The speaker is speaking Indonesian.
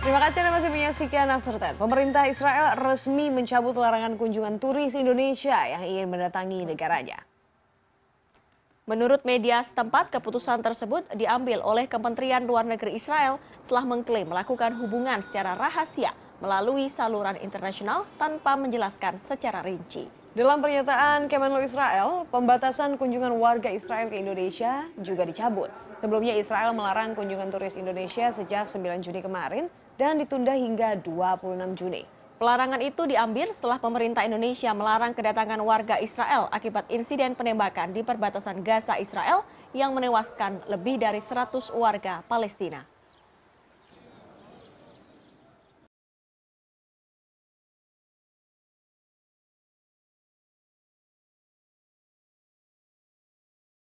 Terima kasih Anda masih menyaksikan After Ten. Pemerintah Israel resmi mencabut larangan kunjungan turis Indonesia yang ingin mendatangi negaranya. Menurut media setempat, keputusan tersebut diambil oleh Kementerian Luar Negeri Israel setelah mengklaim melakukan hubungan secara rahasia melalui saluran internasional tanpa menjelaskan secara rinci. Dalam pernyataan Kemenlu Israel, pembatasan kunjungan warga Israel ke Indonesia juga dicabut. Sebelumnya Israel melarang kunjungan turis Indonesia sejak 9 Juni kemarin dan ditunda hingga 26 Juni. Pelarangan itu diambil setelah pemerintah Indonesia melarang kedatangan warga Israel akibat insiden penembakan di perbatasan Gaza Israel yang menewaskan lebih dari 100 warga Palestina.